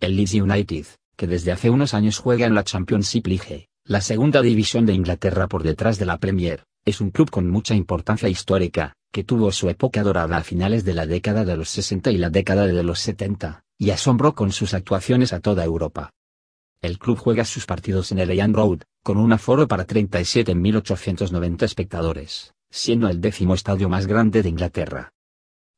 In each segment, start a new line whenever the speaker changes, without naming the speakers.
El Leeds United, que desde hace unos años juega en la Championship League, la segunda división de Inglaterra por detrás de la Premier, es un club con mucha importancia histórica, que tuvo su época dorada a finales de la década de los 60 y la década de los 70, y asombró con sus actuaciones a toda Europa. El club juega sus partidos en el Eyan Road, con un aforo para 37.890 espectadores, siendo el décimo estadio más grande de Inglaterra.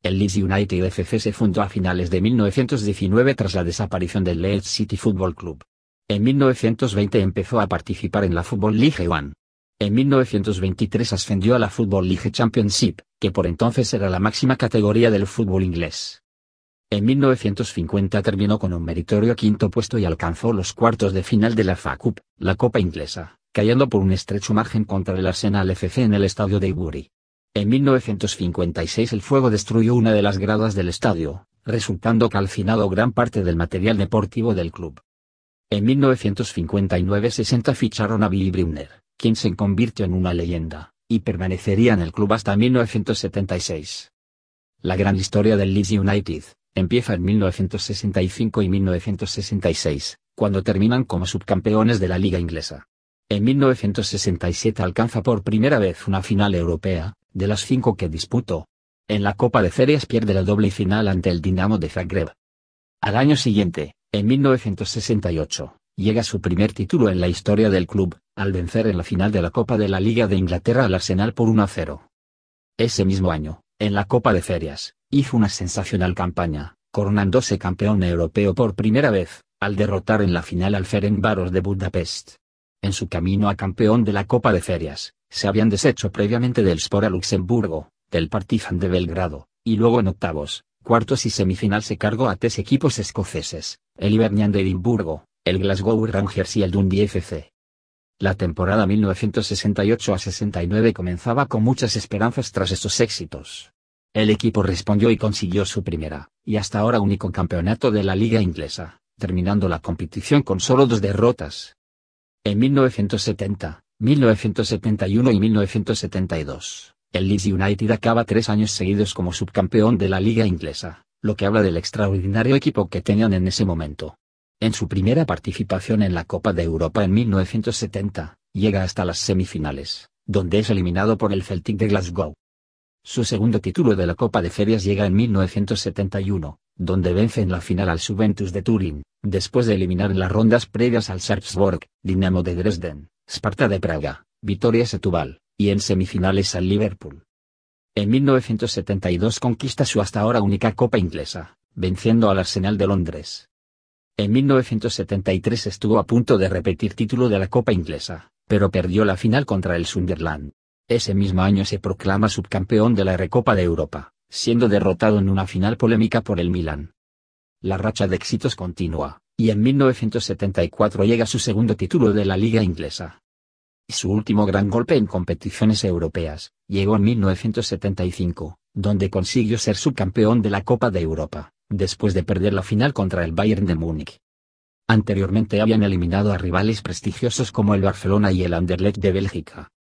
El Leeds United FC se fundó a finales de 1919 tras la desaparición del Leeds City Football Club. En 1920 empezó a participar en la Football League One. En 1923 ascendió a la Football League Championship, que por entonces era la máxima categoría del fútbol inglés. En 1950 terminó con un meritorio quinto puesto y alcanzó los cuartos de final de la FA Cup, la Copa Inglesa, cayendo por un estrecho margen contra el Arsenal FC en el estadio de Ibury. En 1956 el fuego destruyó una de las gradas del estadio, resultando calcinado gran parte del material deportivo del club. En 1959-60 ficharon a Billy Brunner, quien se convirtió en una leyenda, y permanecería en el club hasta 1976. La gran historia del Leeds United, Empieza en 1965 y 1966, cuando terminan como subcampeones de la liga inglesa. En 1967 alcanza por primera vez una final europea, de las cinco que disputó. En la Copa de Ferias pierde la doble final ante el Dinamo de Zagreb. Al año siguiente, en 1968, llega su primer título en la historia del club, al vencer en la final de la Copa de la Liga de Inglaterra al Arsenal por 1-0. Ese mismo año, en la Copa de Ferias, hizo una sensacional campaña, coronándose campeón europeo por primera vez, al derrotar en la final al Ferencváros de Budapest. En su camino a campeón de la Copa de Ferias, se habían deshecho previamente del a Luxemburgo, del Partizan de Belgrado, y luego en octavos, cuartos y semifinal se cargó a tres equipos escoceses, el Hibernian de Edimburgo, el Glasgow Rangers y el Dundee FC. La temporada 1968 69 comenzaba con muchas esperanzas tras estos éxitos. El equipo respondió y consiguió su primera, y hasta ahora único campeonato de la liga inglesa, terminando la competición con solo dos derrotas. En 1970, 1971 y 1972, el Leeds United acaba tres años seguidos como subcampeón de la liga inglesa, lo que habla del extraordinario equipo que tenían en ese momento. En su primera participación en la Copa de Europa en 1970, llega hasta las semifinales, donde es eliminado por el Celtic de Glasgow. Su segundo título de la Copa de Ferias llega en 1971, donde vence en la final al Juventus de Turín, después de eliminar en las rondas previas al Sarpsborg, Dinamo de Dresden, Sparta de Praga, Vitoria Setúbal, y en semifinales al Liverpool. En 1972 conquista su hasta ahora única Copa Inglesa, venciendo al Arsenal de Londres. En 1973 estuvo a punto de repetir título de la Copa Inglesa, pero perdió la final contra el Sunderland. Ese mismo año se proclama subcampeón de la Recopa de Europa, siendo derrotado en una final polémica por el Milan. La racha de éxitos continúa, y en 1974 llega su segundo título de la Liga Inglesa. Su último gran golpe en competiciones europeas, llegó en 1975, donde consiguió ser subcampeón de la Copa de Europa, después de perder la final contra el Bayern de Múnich. Anteriormente habían eliminado a rivales prestigiosos como el Barcelona y el Anderlecht de Bélgica,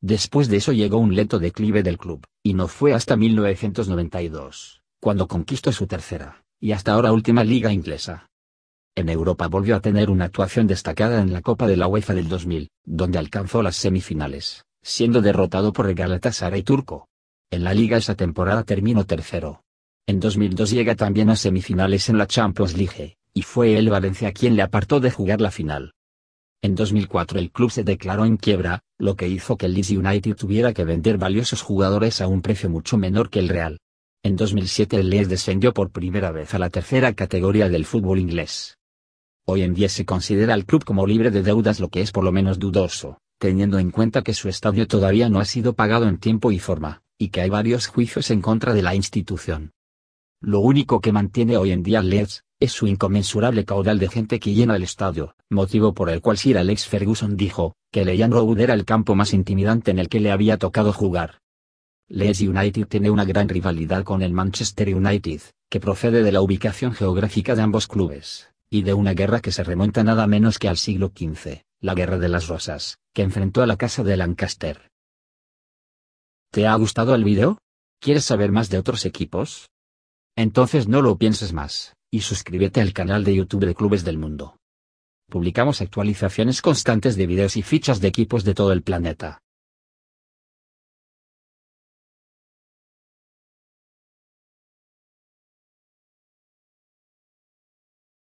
Después de eso llegó un lento declive del club, y no fue hasta 1992, cuando conquistó su tercera, y hasta ahora última liga inglesa. En Europa volvió a tener una actuación destacada en la Copa de la UEFA del 2000, donde alcanzó las semifinales, siendo derrotado por el Galatasaray turco. En la liga esa temporada terminó tercero. En 2002 llega también a semifinales en la Champions League, y fue el Valencia quien le apartó de jugar la final. En 2004 el club se declaró en quiebra, lo que hizo que Leeds United tuviera que vender valiosos jugadores a un precio mucho menor que el real. En 2007 el Leeds descendió por primera vez a la tercera categoría del fútbol inglés. Hoy en día se considera al club como libre de deudas lo que es por lo menos dudoso, teniendo en cuenta que su estadio todavía no ha sido pagado en tiempo y forma, y que hay varios juicios en contra de la institución. Lo único que mantiene hoy en día Leeds, es su inconmensurable caudal de gente que llena el estadio, motivo por el cual Sir Alex Ferguson dijo, que Leyan Road era el campo más intimidante en el que le había tocado jugar. Leeds United tiene una gran rivalidad con el Manchester United, que procede de la ubicación geográfica de ambos clubes, y de una guerra que se remonta nada menos que al siglo XV, la Guerra de las Rosas, que enfrentó a la Casa de Lancaster. ¿Te ha gustado el video? ¿Quieres saber más de otros equipos? Entonces no lo pienses más y suscríbete al canal de YouTube de Clubes del Mundo. Publicamos actualizaciones constantes de videos y fichas de equipos de todo el planeta.